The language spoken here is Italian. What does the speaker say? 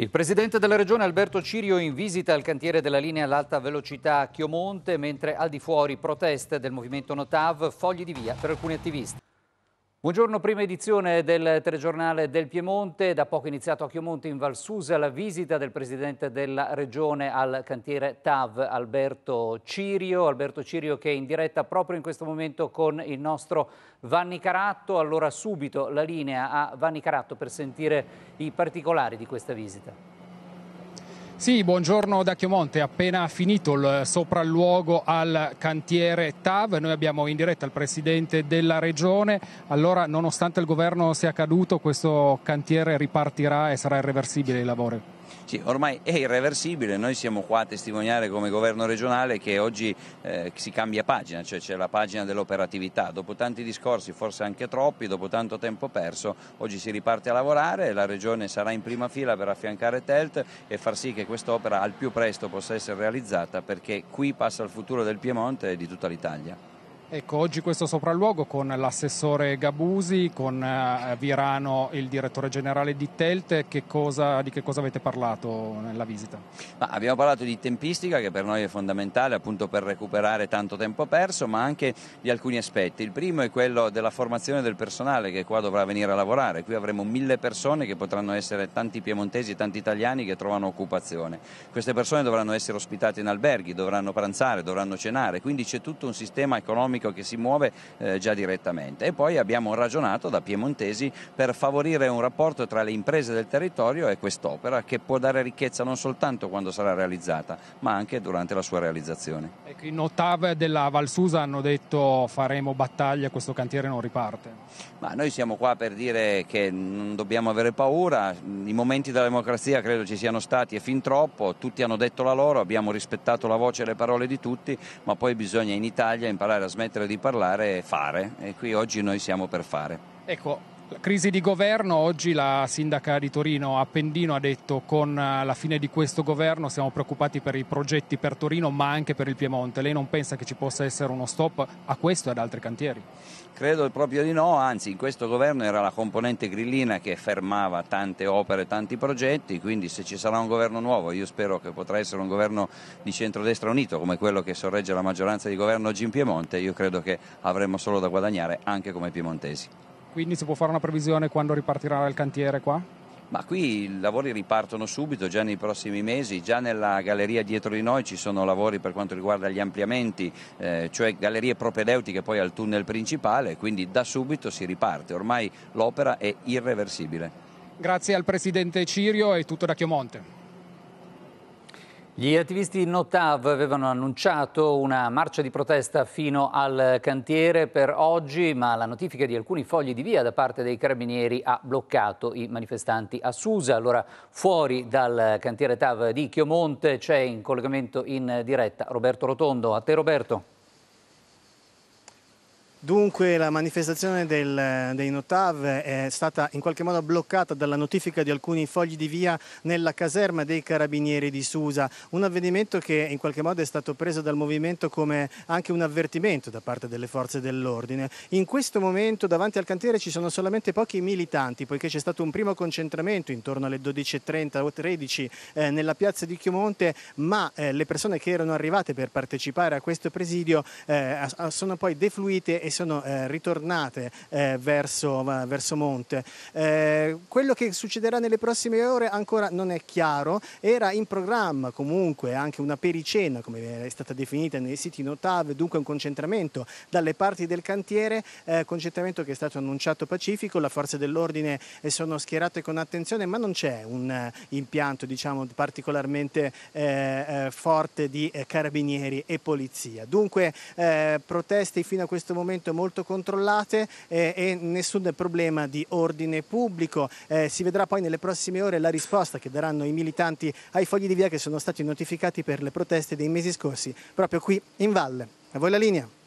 Il presidente della regione Alberto Cirio in visita al cantiere della linea all'alta velocità Chiomonte, mentre al di fuori proteste del movimento Notav, fogli di via per alcuni attivisti. Buongiorno, prima edizione del telegiornale del Piemonte. Da poco iniziato a Chiomonte in Valsusa la visita del presidente della regione al cantiere TAV, Alberto Cirio. Alberto Cirio che è in diretta proprio in questo momento con il nostro Vanni Caratto. Allora subito la linea a Vanni Caratto per sentire i particolari di questa visita. Sì, buongiorno da Chiomonte, appena finito il sopralluogo al cantiere TAV, noi abbiamo in diretta il Presidente della Regione, allora nonostante il governo sia caduto questo cantiere ripartirà e sarà irreversibile il lavoro. Sì, ormai è irreversibile, noi siamo qua a testimoniare come governo regionale che oggi eh, si cambia pagina, cioè c'è la pagina dell'operatività, dopo tanti discorsi, forse anche troppi, dopo tanto tempo perso, oggi si riparte a lavorare, la regione sarà in prima fila per affiancare Telt e far sì che quest'opera al più presto possa essere realizzata perché qui passa il futuro del Piemonte e di tutta l'Italia. Ecco, oggi questo sopralluogo con l'assessore Gabusi, con eh, Virano, il direttore generale di Telt, che cosa, di che cosa avete parlato nella visita? Ma abbiamo parlato di tempistica che per noi è fondamentale appunto per recuperare tanto tempo perso, ma anche di alcuni aspetti. Il primo è quello della formazione del personale che qua dovrà venire a lavorare, qui avremo mille persone che potranno essere tanti piemontesi e tanti italiani che trovano occupazione. Queste persone dovranno essere ospitate in alberghi, dovranno pranzare, dovranno cenare, quindi c'è tutto un sistema economico pubblico che si muove eh, già direttamente. E poi abbiamo ragionato da piemontesi per favorire un rapporto tra le imprese del territorio e quest'opera che può dare ricchezza non soltanto quando sarà realizzata, ma anche durante la sua realizzazione. Ecco, in OTAV della Valsusa hanno detto faremo battaglia, questo cantiere non riparte. Ma noi siamo qua per dire che non dobbiamo avere paura, i momenti della democrazia credo ci siano stati e fin troppo, tutti hanno detto la loro, abbiamo rispettato la voce e le parole di tutti, ma poi bisogna in Italia imparare a smettere smettere di parlare e fare e qui oggi noi siamo per fare. Ecco, crisi di governo, oggi la sindaca di Torino Appendino ha detto che con eh, la fine di questo governo siamo preoccupati per i progetti per Torino ma anche per il Piemonte. Lei non pensa che ci possa essere uno stop a questo e ad altri cantieri? Credo proprio di no, anzi in questo governo era la componente grillina che fermava tante opere, tanti progetti, quindi se ci sarà un governo nuovo, io spero che potrà essere un governo di centrodestra unito come quello che sorregge la maggioranza di governo oggi in Piemonte, io credo che avremo solo da guadagnare anche come piemontesi. Quindi si può fare una previsione quando ripartirà il cantiere qua? Ma qui i lavori ripartono subito, già nei prossimi mesi, già nella galleria dietro di noi ci sono lavori per quanto riguarda gli ampliamenti, eh, cioè gallerie propedeutiche poi al tunnel principale, quindi da subito si riparte, ormai l'opera è irreversibile. Grazie al Presidente Cirio e tutto da Chiomonte. Gli attivisti Notav avevano annunciato una marcia di protesta fino al cantiere per oggi, ma la notifica di alcuni fogli di via da parte dei carabinieri ha bloccato i manifestanti a Susa. Allora, fuori dal cantiere Tav di Chiomonte c'è in collegamento in diretta Roberto Rotondo. A te Roberto. Dunque la manifestazione del, dei Notav è stata in qualche modo bloccata dalla notifica di alcuni fogli di via nella caserma dei carabinieri di Susa, un avvenimento che in qualche modo è stato preso dal movimento come anche un avvertimento da parte delle forze dell'ordine. In questo momento davanti al cantiere ci sono solamente pochi militanti poiché c'è stato un primo concentramento intorno alle 12.30 o 13 eh, nella piazza di Chiomonte, ma eh, le persone che erano arrivate per partecipare a questo presidio eh, sono poi defluite e e sono eh, ritornate eh, verso, verso, monte. Eh, quello che succederà nelle prossime ore ancora non è chiaro, era in programma comunque anche una pericena, come è stata definita nei siti notav, dunque un concentramento dalle parti del cantiere, concentramento che è stato annunciato pacifico, la forza dell'ordine sono schierate con attenzione, ma non c'è un impianto diciamo, particolarmente eh, forte di carabinieri e polizia. Dunque eh, proteste fino a questo momento momento molto controllate eh, e nessun problema di ordine pubblico. Eh, si vedrà poi nelle prossime ore la risposta che daranno i militanti ai fogli di via che sono stati notificati per le proteste dei mesi scorsi proprio qui in valle. A voi la linea.